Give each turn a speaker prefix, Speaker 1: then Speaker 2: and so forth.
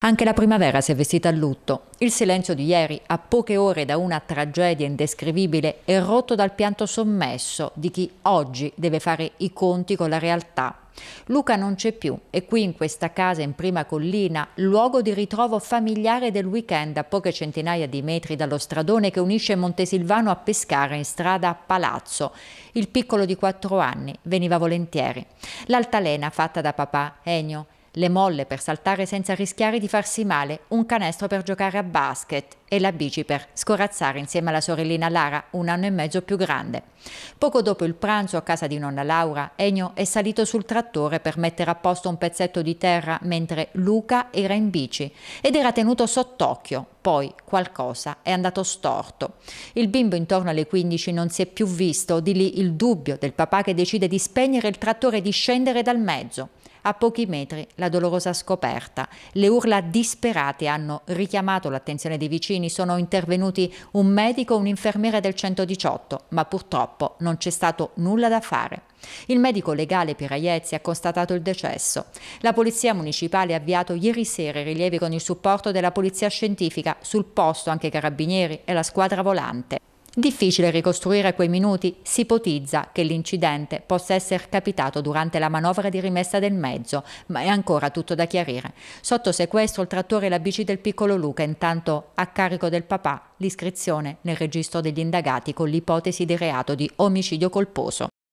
Speaker 1: Anche la primavera si è vestita a lutto. Il silenzio di ieri, a poche ore da una tragedia indescrivibile, è rotto dal pianto sommesso di chi oggi deve fare i conti con la realtà. Luca non c'è più e qui in questa casa in prima collina, luogo di ritrovo familiare del weekend a poche centinaia di metri dallo stradone che unisce Montesilvano a Pescara in strada a Palazzo. Il piccolo di quattro anni veniva volentieri. L'altalena fatta da papà Enio le molle per saltare senza rischiare di farsi male, un canestro per giocare a basket e la bici per scorazzare insieme alla sorellina Lara, un anno e mezzo più grande. Poco dopo il pranzo a casa di nonna Laura, Ennio è salito sul trattore per mettere a posto un pezzetto di terra mentre Luca era in bici ed era tenuto sott'occhio. Poi qualcosa è andato storto. Il bimbo intorno alle 15 non si è più visto, di lì il dubbio del papà che decide di spegnere il trattore e di scendere dal mezzo. A pochi metri la dolorosa scoperta. Le urla disperate hanno richiamato l'attenzione dei vicini, sono intervenuti un medico e un'infermiera del 118, ma purtroppo non c'è stato nulla da fare. Il medico legale Piraiezzi ha constatato il decesso. La Polizia Municipale ha avviato ieri sera i rilievi con il supporto della Polizia Scientifica, sul posto anche i Carabinieri e la squadra volante. Difficile ricostruire quei minuti, si ipotizza che l'incidente possa essere capitato durante la manovra di rimessa del mezzo, ma è ancora tutto da chiarire. Sotto sequestro il trattore e la bici del piccolo Luca, intanto a carico del papà l'iscrizione nel registro degli indagati con l'ipotesi di reato di omicidio colposo.